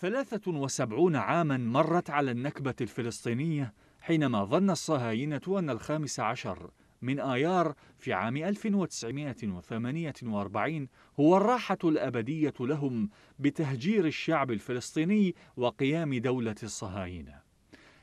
ثلاثة وسبعون عاما مرت على النكبة الفلسطينية حينما ظن الصهاينة أن الخامس عشر من آيار في عام 1948 هو الراحة الأبدية لهم بتهجير الشعب الفلسطيني وقيام دولة الصهاينة.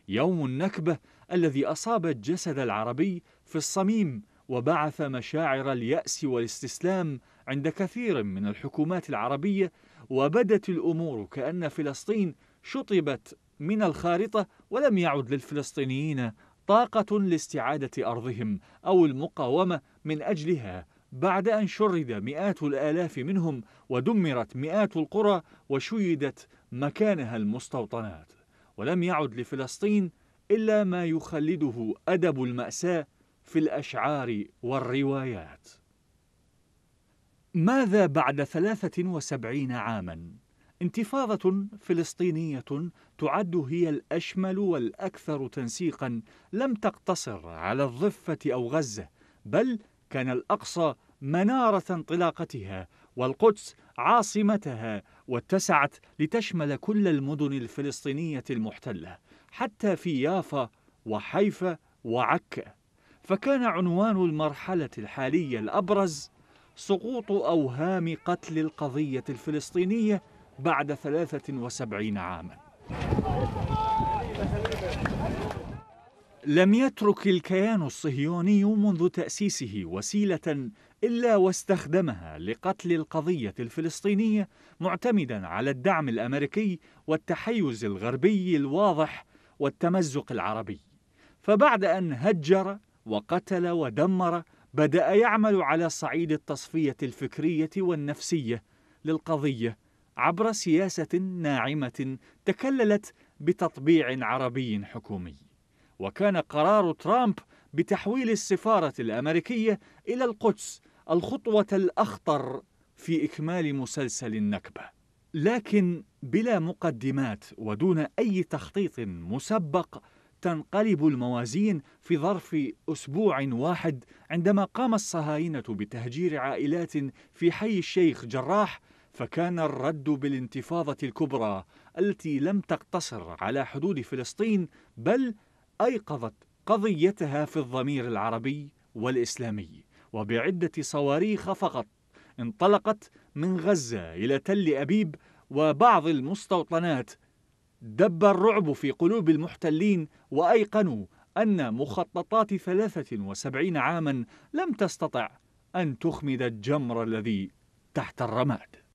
يوم النكبة الذي أصاب الجسد العربي في الصميم وبعث مشاعر اليأس والاستسلام عند كثير من الحكومات العربية وبدت الأمور كأن فلسطين شطبت من الخارطة ولم يعد للفلسطينيين طاقة لاستعادة أرضهم أو المقاومة من أجلها بعد أن شرد مئات الآلاف منهم ودمرت مئات القرى وشيدت مكانها المستوطنات ولم يعد لفلسطين إلا ما يخلده أدب المأساة في الأشعار والروايات ماذا بعد 73 عاماً؟ انتفاضة فلسطينية تعد هي الأشمل والأكثر تنسيقا لم تقتصر على الضفة أو غزة بل كان الأقصى منارة انطلاقتها والقدس عاصمتها واتسعت لتشمل كل المدن الفلسطينية المحتلة حتى في يافا وحيفا وعكا فكان عنوان المرحلة الحالية الأبرز سقوط أوهام قتل القضية الفلسطينية بعد 73 عاما لم يترك الكيان الصهيوني منذ تأسيسه وسيلة إلا واستخدمها لقتل القضية الفلسطينية معتمدا على الدعم الأمريكي والتحيز الغربي الواضح والتمزق العربي فبعد أن هجر وقتل ودمر بدأ يعمل على صعيد التصفية الفكرية والنفسية للقضية عبر سياسة ناعمة تكللت بتطبيع عربي حكومي وكان قرار ترامب بتحويل السفارة الأمريكية إلى القدس الخطوة الأخطر في إكمال مسلسل النكبة لكن بلا مقدمات ودون أي تخطيط مسبق تنقلب الموازين في ظرف أسبوع واحد عندما قام الصهاينة بتهجير عائلات في حي الشيخ جراح فكان الرد بالانتفاضة الكبرى التي لم تقتصر على حدود فلسطين بل أيقظت قضيتها في الضمير العربي والإسلامي وبعدة صواريخ فقط انطلقت من غزة إلى تل أبيب وبعض المستوطنات دب الرعب في قلوب المحتلين وأيقنوا أن مخططات 73 عاما لم تستطع أن تخمد الجمر الذي تحت الرماد